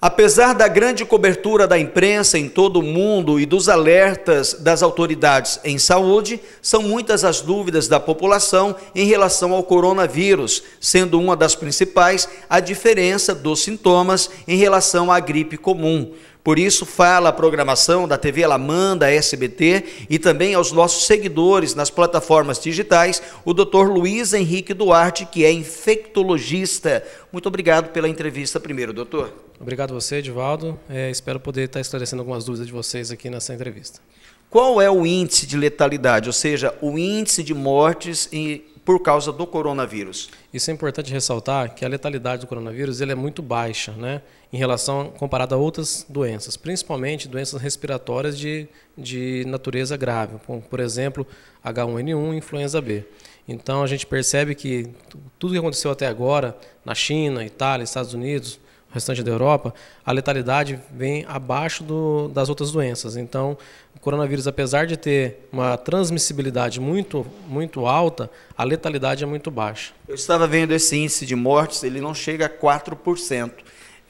Apesar da grande cobertura da imprensa em todo o mundo e dos alertas das autoridades em saúde, são muitas as dúvidas da população em relação ao coronavírus, sendo uma das principais a diferença dos sintomas em relação à gripe comum. Por isso, fala a programação da TV Alamanda, SBT e também aos nossos seguidores nas plataformas digitais, o Dr. Luiz Henrique Duarte, que é infectologista. Muito obrigado pela entrevista primeiro, doutor. Obrigado a você, Edivaldo. É, espero poder estar esclarecendo algumas dúvidas de vocês aqui nessa entrevista. Qual é o índice de letalidade, ou seja, o índice de mortes por causa do coronavírus. Isso é importante ressaltar que a letalidade do coronavírus ele é muito baixa, né, em relação comparada a outras doenças, principalmente doenças respiratórias de, de natureza grave, como por exemplo H1N1, influenza B. Então a gente percebe que tudo que aconteceu até agora na China, Itália, Estados Unidos, restante da Europa, a letalidade vem abaixo do, das outras doenças. Então, o coronavírus, apesar de ter uma transmissibilidade muito, muito alta, a letalidade é muito baixa. Eu estava vendo esse índice de mortes, ele não chega a 4%.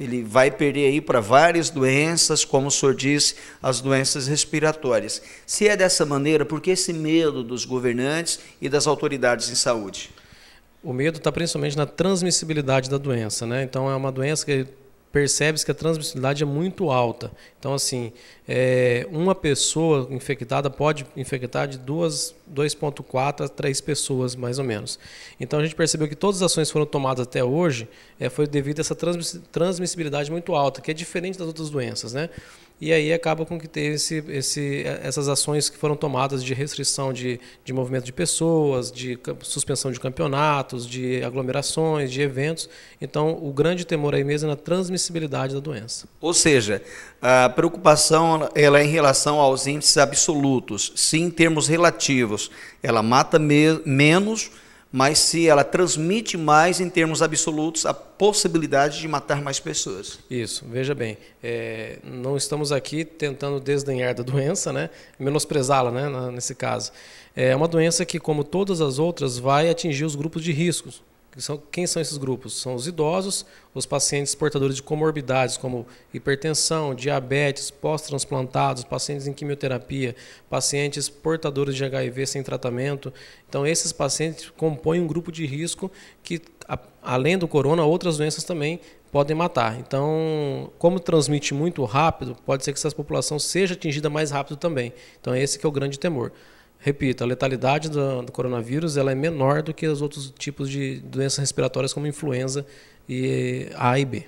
Ele vai perder aí para várias doenças, como o senhor disse, as doenças respiratórias. Se é dessa maneira, por que esse medo dos governantes e das autoridades em saúde? O medo está principalmente na transmissibilidade da doença, né? Então é uma doença que percebe-se que a transmissibilidade é muito alta. Então, assim, é, uma pessoa infectada pode infectar de 2,4 a 3 pessoas, mais ou menos. Então, a gente percebeu que todas as ações foram tomadas até hoje é, foi devido a essa transmissibilidade muito alta, que é diferente das outras doenças, né? E aí acaba com que teve esse, esse, eh, essas ações que foram tomadas de restrição de, de movimento de pessoas, de suspensão de campeonatos, de aglomerações, de eventos. Então, o grande temor aí mesmo é na transmissibilidade da doença. Ou seja, a preocupação ela é em relação aos índices absolutos. sim, em termos relativos ela mata me menos mas se ela transmite mais em termos absolutos a possibilidade de matar mais pessoas. Isso, veja bem, é, não estamos aqui tentando desdenhar da doença, né, menosprezá-la, né, nesse caso. É uma doença que, como todas as outras, vai atingir os grupos de riscos. São, quem são esses grupos? São os idosos, os pacientes portadores de comorbidades como hipertensão, diabetes, pós-transplantados, pacientes em quimioterapia, pacientes portadores de HIV sem tratamento. Então, esses pacientes compõem um grupo de risco que, a, além do corona, outras doenças também podem matar. Então, como transmite muito rápido, pode ser que essa população seja atingida mais rápido também. Então, esse é o grande temor. Repito, a letalidade do, do, coronavírus ela é menor do que os outros tipos de doenças respiratórias como influenza e A e B.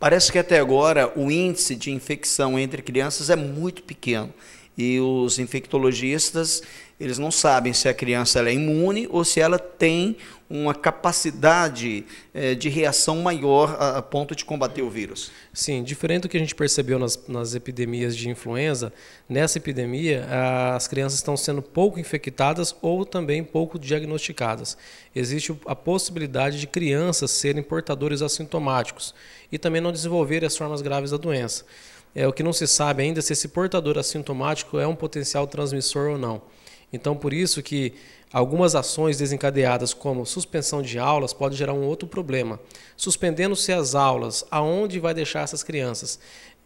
Parece que até agora o índice de infecção entre crianças é muito pequeno e os infectologistas eles não sabem se a criança é imune ou se ela tem uma capacidade é, de reação maior a, a, ponto de combater o vírus. Sim, diferente do que a gente percebeu nas, nas epidemias de influenza, nessa epidemia as crianças estão sendo pouco infectadas ou também pouco diagnosticadas. Existe a possibilidade de crianças serem portadores assintomáticos e também não desenvolverem as formas graves da doença. É, o que não se sabe ainda se esse portador assintomático é um potencial transmissor ou não. Então, por isso que algumas ações desencadeadas, como suspensão de aulas, pode gerar um outro problema. Suspendendo-se as aulas, aonde vai deixar essas crianças?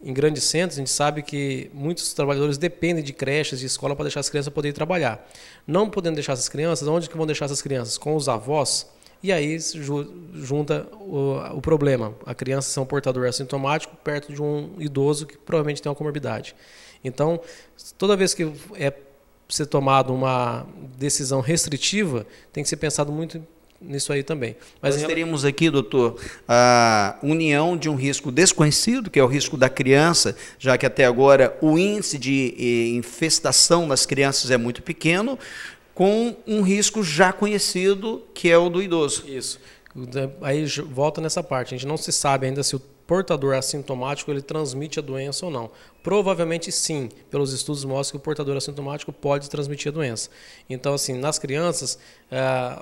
Em grandes centros, a gente sabe que muitos trabalhadores dependem de creches, de escola, para deixar as crianças poderem trabalhar. Não podendo deixar essas crianças, onde que vão deixar essas crianças? Com os avós? E aí junta o, o, problema. A criança são um portador assintomático perto de um idoso que provavelmente tem uma comorbidade. Então, toda vez que é ser tomado uma decisão restritiva, tem que ser pensado muito nisso aí também. Mas Nós teríamos aqui, doutor, a união de um risco desconhecido, que é o risco da criança, já que até agora o índice de eh, infestação nas crianças é muito pequeno, com um risco já conhecido, que é o do idoso. Isso. Aí volta nessa parte. A gente não se sabe ainda se o portador é assintomático ele transmite a doença ou não. Provavelmente sim, pelos estudos mostram que o portador assintomático pode transmitir a doença. Então, assim, nas crianças, eh,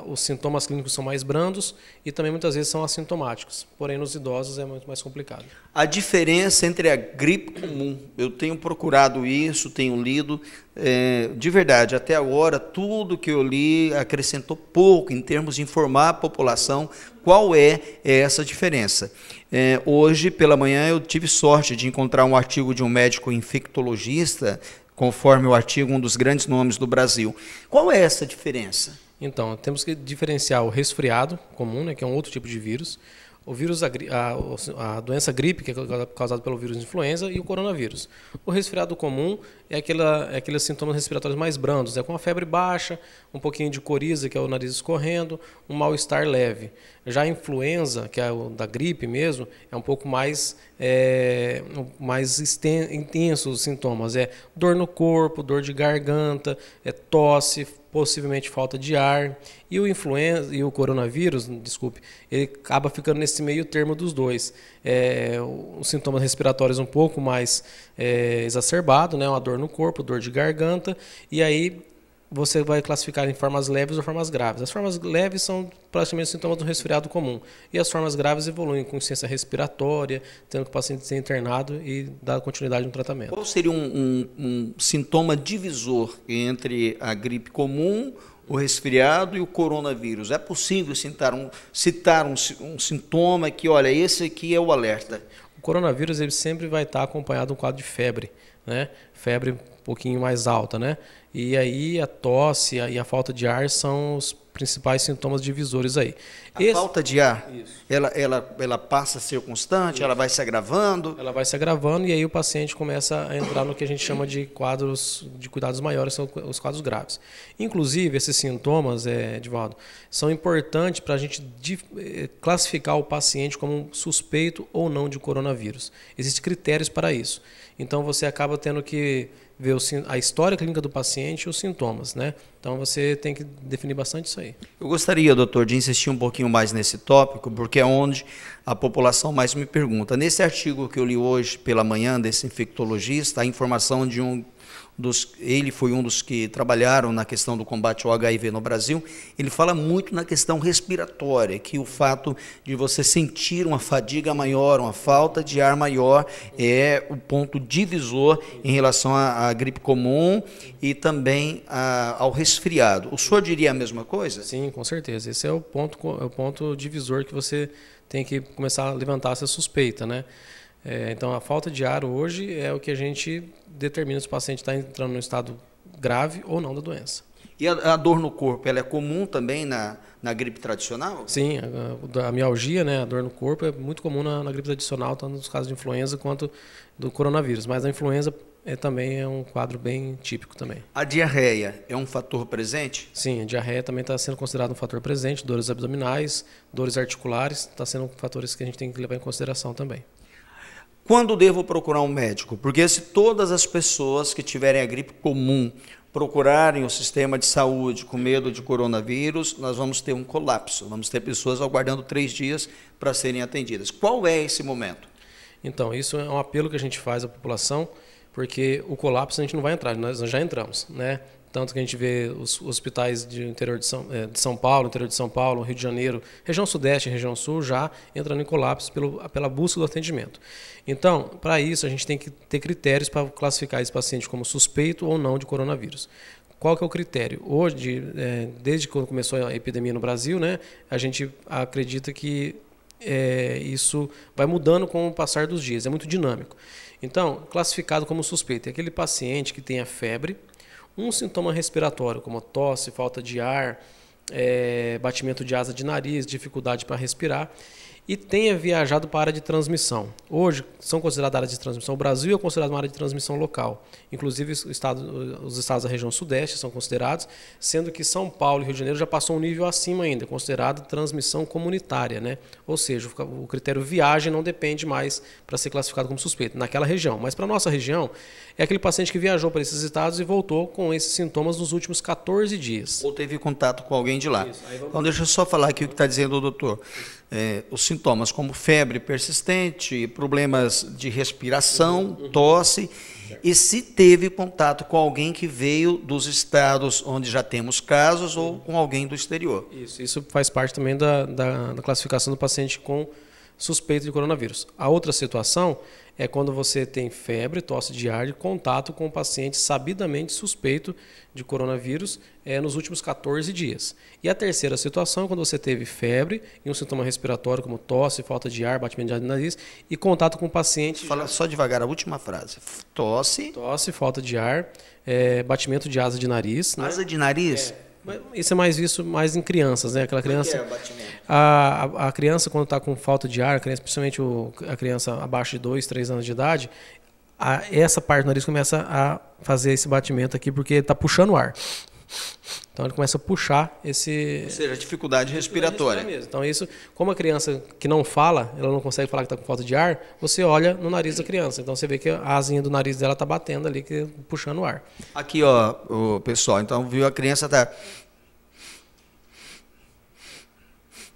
os sintomas clínicos são mais brandos e também muitas vezes são assintomáticos. Porém, nos idosos é muito mais complicado. A diferença entre a gripe comum, eu tenho procurado isso, tenho lido, é, de verdade, até agora, tudo que eu li acrescentou pouco em termos de informar a população qual é, é essa diferença. É, hoje, pela manhã, eu tive sorte de encontrar um artigo de um médico médico infectologista, conforme o artigo, um dos grandes nomes do Brasil. Qual é essa diferença? Então, temos que diferenciar o resfriado comum, né, que é um outro tipo de vírus, o vírus a, a, doença gripe que é causada pelo vírus influenza e o coronavírus. O resfriado comum é, aquela, é aqueles sintomas respiratórios mais brandos, é com a febre baixa, um pouquinho de coriza, que é o nariz escorrendo, um mal-estar leve. Já a influenza, que é o da gripe mesmo, é um pouco mais, é, mais intenso os sintomas. É dor no corpo, dor de garganta, é tosse, possivelmente falta de ar. E o influenza e o coronavírus, desculpe, ele acaba ficando nesse meio termo dos dois. É, os sintomas respiratórios um pouco mais é, exacerbado, né? Uma dor no corpo, dor de garganta, e aí você vai classificar em formas leves ou formas graves. As formas leves são praticamente sintomas do resfriado comum. E as formas graves evoluem com insuficiência respiratória, tendo que o paciente ser internado e dar continuidade no tratamento. Qual seria um, um, um sintoma divisor entre a gripe comum, o resfriado e o coronavírus? É possível citar um, citar um, um sintoma que, olha, esse aqui é o alerta? O coronavírus ele sempre vai estar acompanhado de um quadro de febre, né? febre um pouquinho mais alta, né? E aí a tosse e a falta de ar são os principais sintomas divisores aí. A Esse... falta de ar, Isso. ela, ela, ela passa a ser constante, Isso. ela vai se agravando? Ela vai se agravando e aí o paciente começa a entrar no que a gente chama de quadros de cuidados maiores, são os quadros graves. Inclusive, esses sintomas, é, Edivaldo, são importantes para a gente eh, classificar o paciente como suspeito ou não de coronavírus. Existem critérios para isso. Então você acaba tendo que ver a história clínica do paciente e os sintomas, né? Então você tem que definir bastante isso aí. Eu gostaria, doutor, de insistir um pouquinho mais nesse tópico, porque é onde a população mais me pergunta. Nesse artigo que eu li hoje pela manhã desse infectologista, a informação de um dos, ele foi um dos que trabalharam na questão do combate ao HIV no Brasil, ele fala muito na questão respiratória, que o fato de você sentir uma fadiga maior, uma falta de ar maior, é o ponto divisor em relação à, à gripe comum e também a, ao resfriado. O senhor diria a mesma coisa? Sim, com certeza. Esse é o ponto, é o ponto divisor que você tem que começar a levantar essa suspeita, né? É, então, a falta de ar hoje é o que a gente determina se o paciente está entrando no estado grave ou não da doença. E a, a, dor no corpo, ela é comum também na, na gripe tradicional? Sim, a, a mialgia, né, a dor no corpo, é muito comum na, na, gripe tradicional, tanto nos casos de influenza quanto do coronavírus. Mas a influenza é, também é um quadro bem típico também. A diarreia é um fator presente? Sim, a diarreia também está sendo considerado um fator presente, dores abdominais, dores articulares, está sendo fatores que a gente tem que levar em consideração também. Quando devo procurar um médico? Porque se todas as pessoas que tiverem a gripe comum procurarem o sistema de saúde com medo de coronavírus, nós vamos ter um colapso. Vamos ter pessoas aguardando três dias para serem atendidas. Qual é esse momento? Então, isso é um apelo que a gente faz à população, porque o colapso a gente não vai entrar, nós já entramos, né? Tanto que a gente vê os hospitais de interior de São, é, de São Paulo, interior de São Paulo, Rio de Janeiro, região sudeste e região sul já entrando em colapso pelo, pela busca do atendimento. Então, para isso, a gente tem que ter critérios para classificar esse paciente como suspeito ou não de coronavírus. Qual que é o critério? Hoje, é, desde quando começou a epidemia no Brasil, né, a gente acredita que é, isso vai mudando com o passar dos dias, é muito dinâmico. Então, classificado como suspeito é aquele paciente que tenha febre, um sintoma respiratório, como tosse, falta de ar, é, batimento de asa de nariz, dificuldade para respirar e tenha viajado para a área de transmissão. Hoje, são consideradas áreas de transmissão. O Brasil é considerado uma área de transmissão local. Inclusive, estado, os estados da região sudeste são considerados, sendo que São Paulo e Rio de Janeiro já passou um nível acima ainda, considerado transmissão comunitária. Né? Ou seja, o critério viagem não depende mais para ser classificado como suspeito naquela região. Mas para a nossa região, é aquele paciente que viajou para esses estados e voltou com esses sintomas nos últimos 14 dias. Ou teve contato com alguém de lá. Isso, então, deixa eu só falar aqui o que está dizendo o doutor. Isso é, os sintomas como febre persistente, problemas de respiração, uhum. Uhum. tosse, e se teve contato com alguém que veio dos estados onde já temos casos ou uhum. com alguém do exterior. Isso, isso faz parte também da, da, da classificação do paciente com suspeito de coronavírus. A outra situação é quando você tem febre, tosse e contato com o paciente sabidamente suspeito de coronavírus é, nos últimos 14 dias. E a terceira situação é quando você teve febre e um sintoma respiratório como tosse, falta de ar, batimento de ar no nariz e contato com o paciente. Fala já... só devagar a última frase. Tosse. Tosse, falta de ar, é, batimento de asa de nariz. Né? Asa né? de nariz. É, isso é mais visto mais em crianças, né? Aquela é é criança. É a, a, a, criança, quando está com falta de ar, a criança, principalmente o, a criança abaixo de 2, 3 anos de idade, a, essa parte do nariz começa a fazer esse batimento aqui, porque está puxando o ar. Então ele começa a puxar esse. Ou seja, dificuldade respiratória. Mesmo. Então isso, como a criança que não fala, ela não consegue falar que está com falta de ar, você olha no nariz da criança. Então você vê que a asinha do nariz dela está batendo ali, que, puxando o ar. Aqui, ó, o pessoal, então viu a criança tá.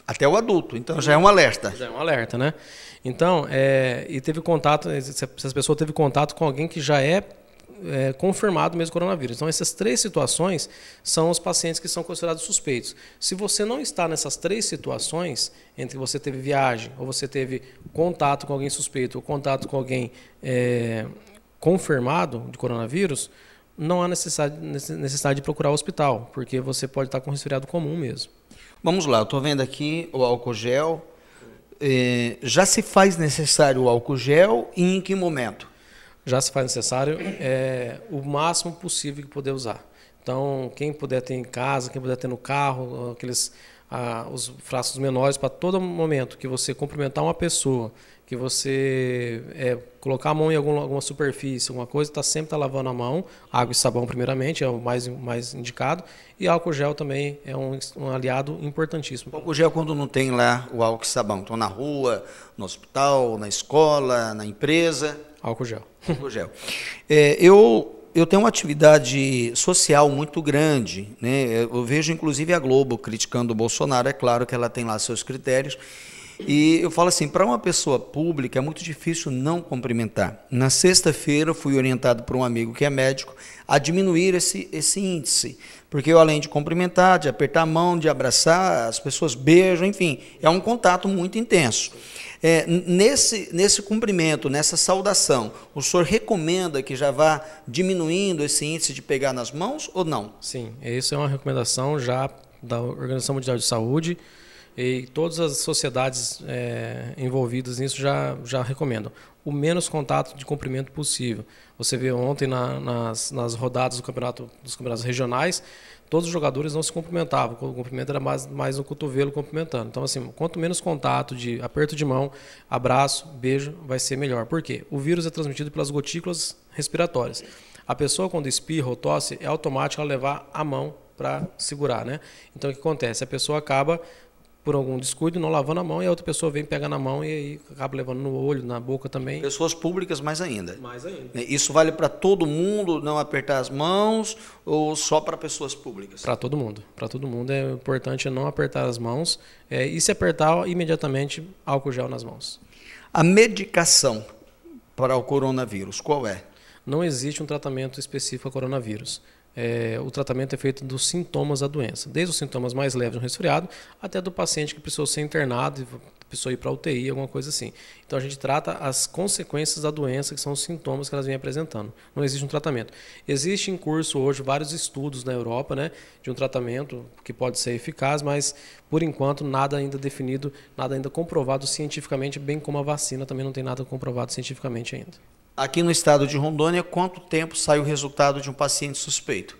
Até o adulto, então já é um alerta. Já é um alerta, né? Então, é, e teve contato, se as pessoas teve contato com alguém que já é é, confirmado mesmo coronavírus. Então, essas três situações são os pacientes que são considerados suspeitos. Se você não está nessas três situações, entre você teve viagem, ou você teve contato com alguém suspeito, ou contato com alguém é, confirmado de coronavírus, não há necessidade, necessidade de procurar o hospital, porque você pode estar com resfriado comum mesmo. Vamos lá, eu estou vendo aqui o álcool gel. É, já se faz necessário o álcool gel e em que momento? já se faz necessário é, o máximo possível que poder usar. Então, quem puder ter em casa, quem puder ter no carro, aqueles ah, os frascos menores para todo momento que você cumprimentar uma pessoa que você é, colocar a mão em algum, alguma superfície, alguma coisa, está sempre tá lavando a mão, água e sabão primeiramente é o mais, mais indicado, e álcool gel também é um, um aliado importantíssimo. O álcool gel quando não tem lá o álcool e sabão, então na rua, no hospital, na escola, na empresa... Álcool gel. Álcool gel. É, eu eu tenho uma atividade social muito grande. Né? Eu vejo, inclusive, a Globo criticando o Bolsonaro. É claro que ela tem lá seus critérios. E eu falo assim, para uma pessoa pública é muito difícil não cumprimentar. Na sexta-feira fui orientado por um amigo que é médico a diminuir esse, esse índice, porque eu, além de cumprimentar, de apertar a mão, de abraçar, as pessoas beijam, enfim, é um contato muito intenso. É, nesse, nesse cumprimento, nessa saudação, o senhor recomenda que já vá diminuindo esse índice de pegar nas mãos ou não? Sim, isso é uma recomendação já da Organização Mundial de Saúde, e todas as sociedades é, envolvidas nisso já, já recomendam. O menos contato de comprimento possível. Você vê ontem na, nas, nas rodadas do campeonato, dos campeonatos regionais, todos os jogadores não se cumprimentavam. O cumprimento era mais, mais no cotovelo cumprimentando. Então, assim, quanto menos contato de aperto de mão, abraço, beijo, vai ser melhor. Por quê? O vírus é transmitido pelas gotículas respiratórias. A pessoa, quando espirra ou tosse, é automático ela levar a mão para segurar, né? Então, o que acontece? A pessoa acaba por algum descuido, não lavando a mão, e a outra pessoa vem, pega na mão e aí acaba levando no olho, na boca também. Pessoas públicas mais ainda. Mais ainda. Né, isso vale para todo mundo não apertar as mãos ou só para pessoas públicas? Para todo mundo. Para todo mundo é importante não apertar as mãos é, e se apertar imediatamente álcool gel nas mãos. A medicação para o coronavírus, qual é? Não existe um tratamento específico para coronavírus é, o tratamento é feito dos sintomas da doença, desde os sintomas mais leves de um resfriado até do paciente que precisou ser internado, precisou ir para UTI, alguma coisa assim. Então a gente trata as consequências da doença, que são os sintomas que elas vêm apresentando. Não existe um tratamento. Existe em curso hoje vários estudos na Europa, né, de um tratamento que pode ser eficaz, mas por enquanto nada ainda definido, nada ainda comprovado cientificamente, bem como a vacina também não tem nada comprovado cientificamente ainda aqui no estado de Rondônia, quanto tempo sai o resultado de um paciente suspeito?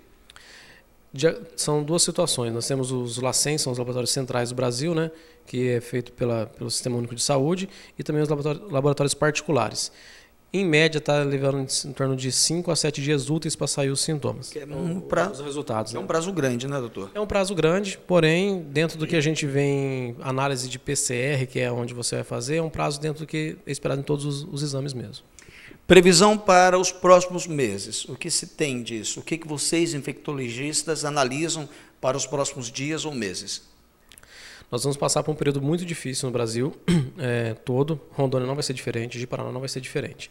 são duas situações. Nós temos os LACEN, são os laboratórios centrais do Brasil, né, que é feito pela, pelo Sistema Único de Saúde, e também os laboratórios particulares. Em média, está levando em torno de 5 a 7 dias úteis para sair os sintomas. Que é um prazo, os resultados. É um né? prazo grande, né, doutor? É um prazo grande, porém, dentro do que a gente vem análise de PCR, que é onde você vai fazer, é um prazo dentro do que é esperado em todos os, os exames mesmo. Previsão para os próximos meses. O que se tem disso? O que, vocês, infectologistas, analisam para os próximos dias ou meses? Nós vamos passar por um período muito difícil no Brasil é, todo. Rondônia não vai ser diferente, de Paraná não vai ser diferente.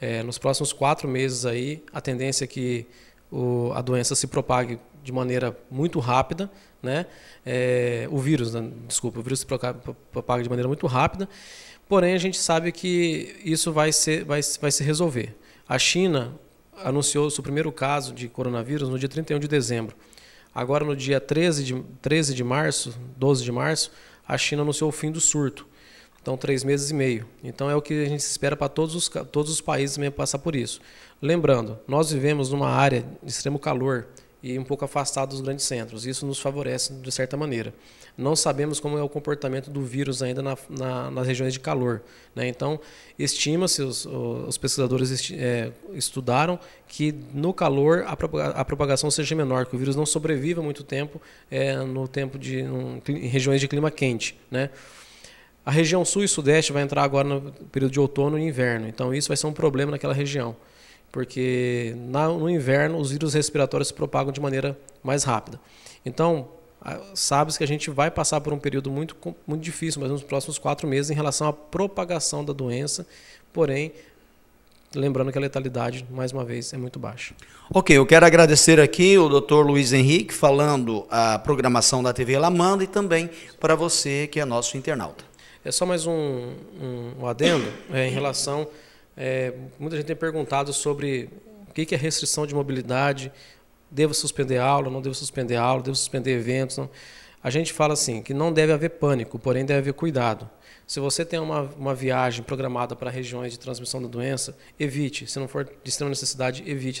É, nos próximos quatro meses aí, a tendência é que o, a doença se propague de maneira muito rápida, né? É, o vírus, né? desculpa, o vírus se propaga de maneira muito rápida Porém, a gente sabe que isso vai, ser, vai, vai se resolver. A China anunciou o seu primeiro caso de coronavírus no dia 31 de dezembro. Agora, no dia 13 de, 13 de março, 12 de março, a China anunciou o fim do surto. Então, três meses e meio. Então, é o que a gente espera para todos os, todos os países mesmo passar por isso. Lembrando, nós vivemos numa área de extremo calor e um pouco afastado dos grandes centros. Isso nos favorece de certa maneira. Não sabemos como é o comportamento do vírus ainda na, na, nas regiões de calor. Né? Então, estima-se, os, os, pesquisadores é, estudaram que no calor a, a, propagação seja menor, que o vírus não sobreviva muito tempo é, no tempo de um, em regiões de clima quente. Né? A região sul e sudeste vai entrar agora no período de outono e inverno, então isso vai ser um problema naquela região porque no inverno os vírus respiratórios se propagam de maneira mais rápida. Então, sabe-se que a gente vai passar por um período muito, muito difícil, mas nos próximos quatro meses, em relação à propagação da doença, porém, lembrando que a letalidade, mais uma vez, é muito baixa. Ok, eu quero agradecer aqui o Dr. Luiz Henrique, falando a programação da TV Lamanda e também para você que é nosso internauta. É só mais um, um, um adendo é, em relação é, muita gente tem perguntado sobre o que é restrição de mobilidade, devo suspender aula, não devo suspender aula, devo suspender eventos. Não. A gente fala assim, que não deve haver pânico, porém deve haver cuidado. Se você tem uma, uma viagem programada para regiões de transmissão da doença, evite. Se não for de extrema necessidade, evite essa